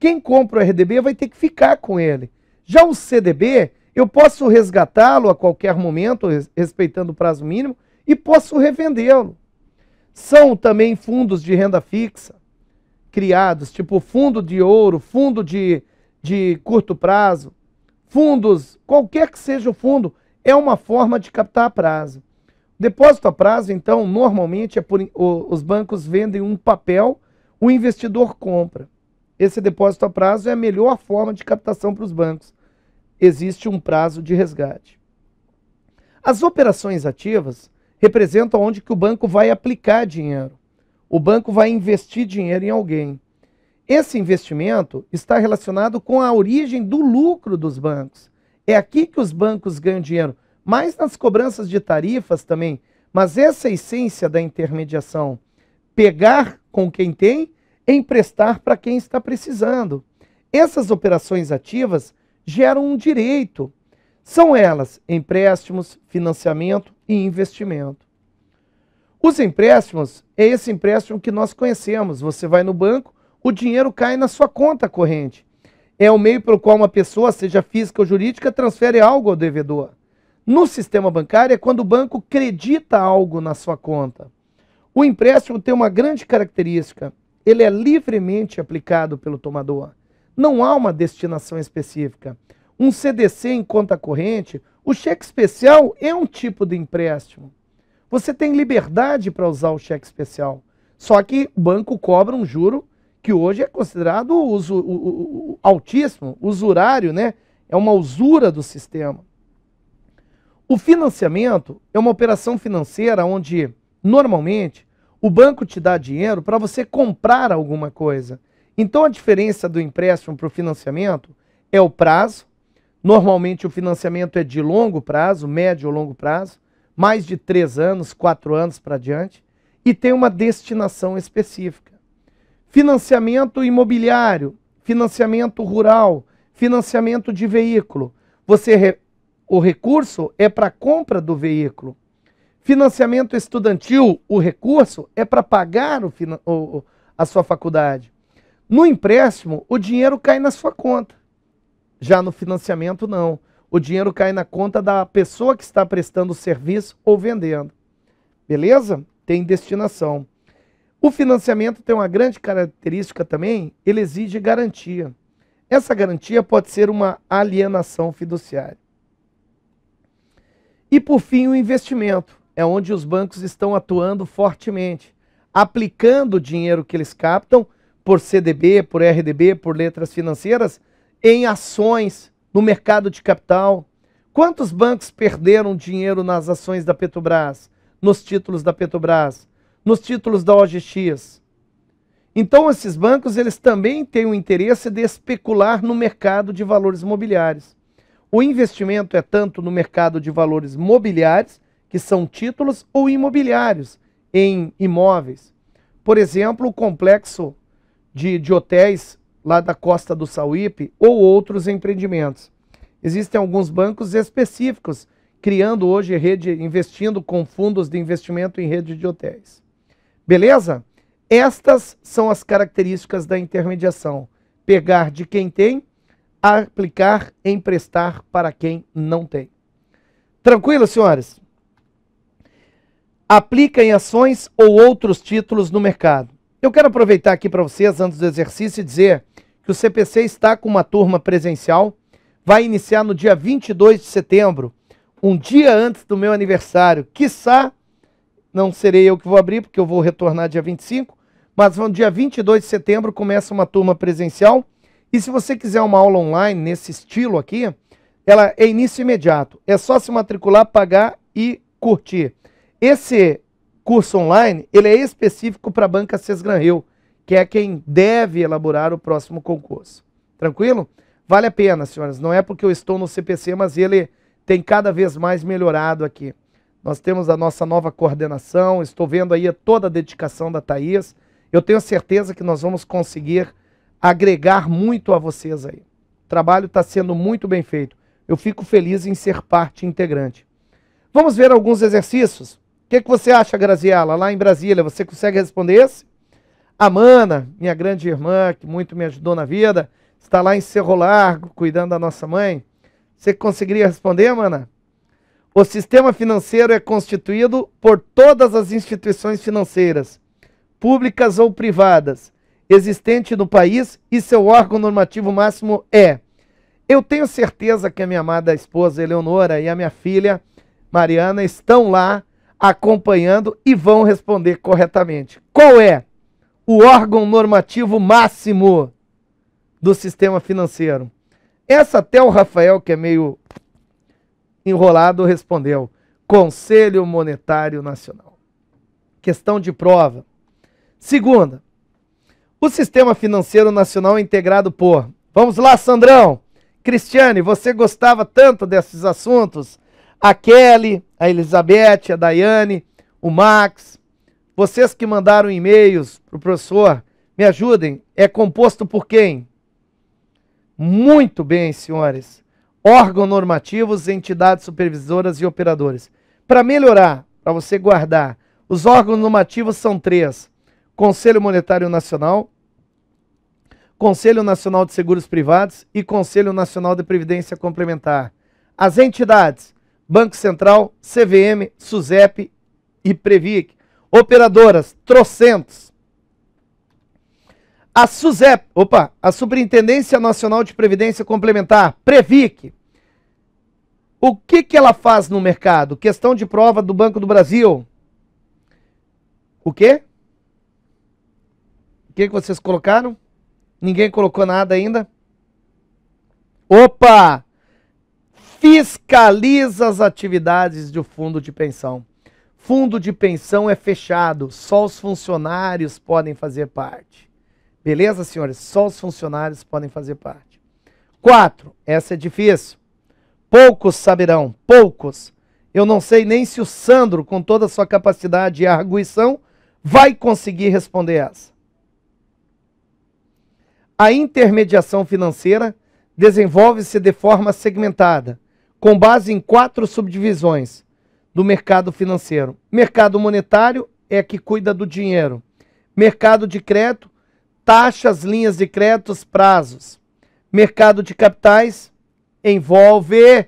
Quem compra o RDB vai ter que ficar com ele. Já o CDB, eu posso resgatá-lo a qualquer momento, respeitando o prazo mínimo, e posso revendê-lo. São também fundos de renda fixa criados, tipo fundo de ouro, fundo de, de curto prazo, fundos, qualquer que seja o fundo, é uma forma de captar a prazo. Depósito a prazo, então, normalmente é por, os bancos vendem um papel, o investidor compra. Esse depósito a prazo é a melhor forma de captação para os bancos. Existe um prazo de resgate. As operações ativas representam onde que o banco vai aplicar dinheiro. O banco vai investir dinheiro em alguém. Esse investimento está relacionado com a origem do lucro dos bancos. É aqui que os bancos ganham dinheiro, mais nas cobranças de tarifas também. Mas essa é a essência da intermediação. Pegar com quem tem emprestar para quem está precisando. Essas operações ativas geram um direito. São elas empréstimos, financiamento e investimento. Os empréstimos é esse empréstimo que nós conhecemos. Você vai no banco, o dinheiro cai na sua conta corrente. É o meio pelo qual uma pessoa, seja física ou jurídica, transfere algo ao devedor. No sistema bancário é quando o banco credita algo na sua conta. O empréstimo tem uma grande característica. Ele é livremente aplicado pelo tomador. Não há uma destinação específica. Um CDC em conta corrente, o cheque especial é um tipo de empréstimo. Você tem liberdade para usar o cheque especial. Só que o banco cobra um juro que hoje é considerado uso, o, o, o, altíssimo, usurário, né? É uma usura do sistema. O financiamento é uma operação financeira onde, normalmente, o banco te dá dinheiro para você comprar alguma coisa. Então a diferença do empréstimo para o financiamento é o prazo. Normalmente o financiamento é de longo prazo, médio ou longo prazo, mais de três anos, quatro anos para diante, e tem uma destinação específica. Financiamento imobiliário, financiamento rural, financiamento de veículo. Você o recurso é para a compra do veículo. Financiamento estudantil, o recurso é para pagar o, o, a sua faculdade. No empréstimo, o dinheiro cai na sua conta. Já no financiamento, não. O dinheiro cai na conta da pessoa que está prestando o serviço ou vendendo. Beleza? Tem destinação. O financiamento tem uma grande característica também, ele exige garantia. Essa garantia pode ser uma alienação fiduciária. E por fim, o investimento é onde os bancos estão atuando fortemente, aplicando o dinheiro que eles captam por CDB, por RDB, por letras financeiras, em ações no mercado de capital. Quantos bancos perderam dinheiro nas ações da Petrobras, nos títulos da Petrobras, nos títulos da OGX? Então esses bancos eles também têm o interesse de especular no mercado de valores mobiliários. O investimento é tanto no mercado de valores mobiliários que são títulos ou imobiliários em imóveis. Por exemplo, o complexo de, de hotéis lá da costa do Sauípe ou outros empreendimentos. Existem alguns bancos específicos criando hoje rede, investindo com fundos de investimento em rede de hotéis. Beleza? Estas são as características da intermediação. Pegar de quem tem, aplicar, emprestar para quem não tem. Tranquilo, senhores? aplica em ações ou outros títulos no mercado. Eu quero aproveitar aqui para vocês, antes do exercício, e dizer que o CPC está com uma turma presencial, vai iniciar no dia 22 de setembro, um dia antes do meu aniversário. Quiçá, não serei eu que vou abrir, porque eu vou retornar dia 25, mas no dia 22 de setembro começa uma turma presencial. E se você quiser uma aula online nesse estilo aqui, ela é início imediato. É só se matricular, pagar e curtir. Esse curso online, ele é específico para a banca Sesgran que é quem deve elaborar o próximo concurso. Tranquilo? Vale a pena, senhoras. Não é porque eu estou no CPC, mas ele tem cada vez mais melhorado aqui. Nós temos a nossa nova coordenação, estou vendo aí toda a dedicação da Thaís. Eu tenho certeza que nós vamos conseguir agregar muito a vocês aí. O trabalho está sendo muito bem feito. Eu fico feliz em ser parte integrante. Vamos ver alguns exercícios? que, que você acha, Graziela, lá em Brasília? Você consegue responder esse? Mana, minha grande irmã, que muito me ajudou na vida, está lá em Cerro Largo, cuidando da nossa mãe. Você conseguiria responder, Mana? O sistema financeiro é constituído por todas as instituições financeiras, públicas ou privadas, existente no país e seu órgão normativo máximo é. Eu tenho certeza que a minha amada esposa Eleonora e a minha filha Mariana estão lá acompanhando e vão responder corretamente. Qual é o órgão normativo máximo do sistema financeiro? Essa até o Rafael, que é meio enrolado, respondeu: Conselho Monetário Nacional. Questão de prova. Segunda, o sistema financeiro nacional é integrado por. Vamos lá, Sandrão! Cristiane, você gostava tanto desses assuntos? a Kelly, a Elizabeth, a Daiane, o Max, vocês que mandaram e-mails para o professor, me ajudem. É composto por quem? Muito bem, senhores. Órgãos normativos, entidades supervisoras e operadores. Para melhorar, para você guardar, os órgãos normativos são três: Conselho Monetário Nacional, Conselho Nacional de Seguros Privados e Conselho Nacional de Previdência Complementar. As entidades Banco Central, CVM, SUSEP e Previc. Operadoras, trocentos. A SUSEP, opa, a Superintendência Nacional de Previdência Complementar, Previc. O que, que ela faz no mercado? Questão de prova do Banco do Brasil. O quê? O que, que vocês colocaram? Ninguém colocou nada ainda? Opa! fiscaliza as atividades do fundo de pensão. Fundo de pensão é fechado, só os funcionários podem fazer parte. Beleza, senhores? Só os funcionários podem fazer parte. Quatro, essa é difícil. Poucos saberão, poucos. Eu não sei nem se o Sandro, com toda a sua capacidade e arguição, vai conseguir responder essa. A intermediação financeira desenvolve-se de forma segmentada com base em quatro subdivisões do mercado financeiro. Mercado monetário é que cuida do dinheiro. Mercado de crédito, taxas, linhas de créditos, prazos. Mercado de capitais envolve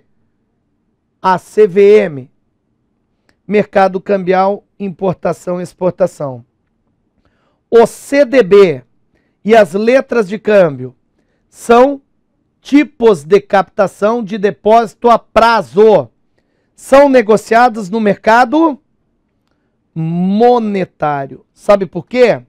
a CVM. Mercado cambial, importação e exportação. O CDB e as letras de câmbio são tipos de captação de depósito a prazo são negociados no mercado monetário. Sabe por quê?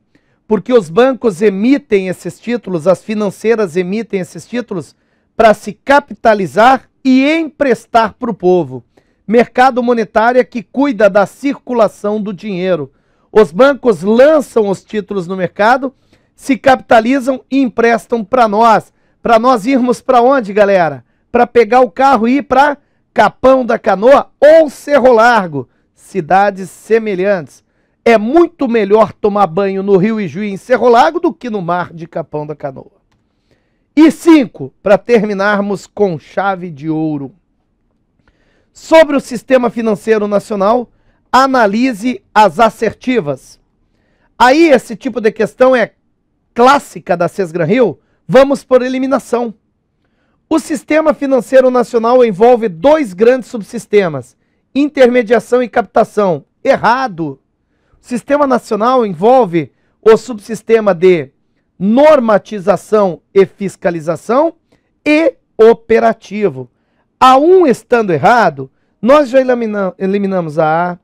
Porque os bancos emitem esses títulos, as financeiras emitem esses títulos para se capitalizar e emprestar para o povo. Mercado monetário é que cuida da circulação do dinheiro. Os bancos lançam os títulos no mercado, se capitalizam e emprestam para nós para nós irmos para onde, galera? Para pegar o carro e ir para Capão da Canoa ou Cerro Largo, cidades semelhantes. É muito melhor tomar banho no Rio Ijuí em Cerro Largo do que no mar de Capão da Canoa. E cinco, para terminarmos com chave de ouro. Sobre o sistema financeiro nacional, analise as assertivas. Aí esse tipo de questão é clássica da Sesgran Rio, Vamos por eliminação. O sistema financeiro nacional envolve dois grandes subsistemas: intermediação e captação. Errado. O sistema nacional envolve o subsistema de normatização e fiscalização e operativo. A um estando errado, nós já eliminamos a A,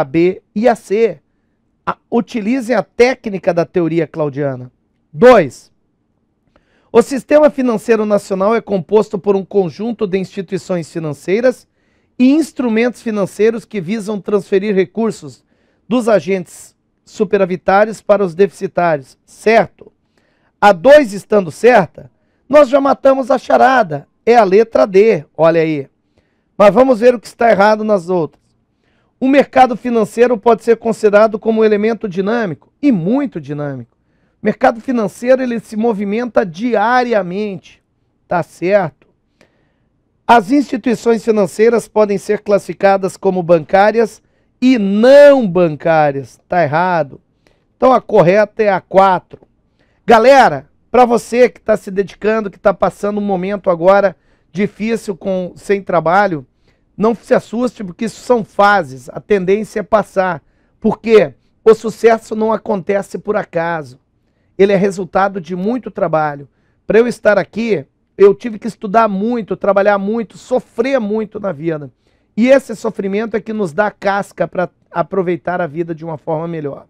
a B e a C. utilizem a técnica da teoria claudiana. 2. O sistema financeiro nacional é composto por um conjunto de instituições financeiras e instrumentos financeiros que visam transferir recursos dos agentes superavitários para os deficitários, certo? A 2 estando certa, nós já matamos a charada, é a letra D, olha aí. Mas vamos ver o que está errado nas outras. O mercado financeiro pode ser considerado como um elemento dinâmico, e muito dinâmico o mercado financeiro ele se movimenta diariamente, tá certo? As instituições financeiras podem ser classificadas como bancárias e não bancárias, tá errado. Então a correta é a 4. Galera, para você que está se dedicando, que está passando um momento agora difícil com sem trabalho, não se assuste porque isso são fases. A tendência é passar, porque o sucesso não acontece por acaso ele é resultado de muito trabalho. Para eu estar aqui, eu tive que estudar muito, trabalhar muito, sofrer muito na vida. E esse sofrimento é que nos dá casca para aproveitar a vida de uma forma melhor.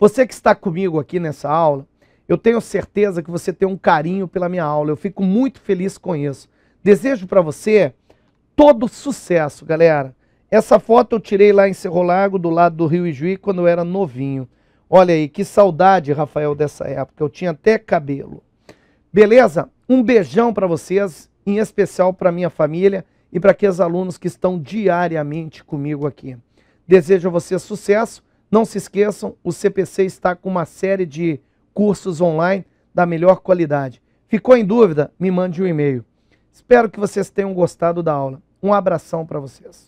Você que está comigo aqui nessa aula, eu tenho certeza que você tem um carinho pela minha aula. Eu fico muito feliz com isso. Desejo para você todo sucesso, galera. Essa foto eu tirei lá em Cerro Largo, do lado do Rio Ijuí, quando eu era novinho. Olha aí, que saudade, Rafael, dessa época. Eu tinha até cabelo. Beleza? Um beijão para vocês, em especial para minha família e para aqueles alunos que estão diariamente comigo aqui. Desejo a vocês sucesso. Não se esqueçam, o CPC está com uma série de cursos online da melhor qualidade. Ficou em dúvida? Me mande um e-mail. Espero que vocês tenham gostado da aula. Um abração para vocês.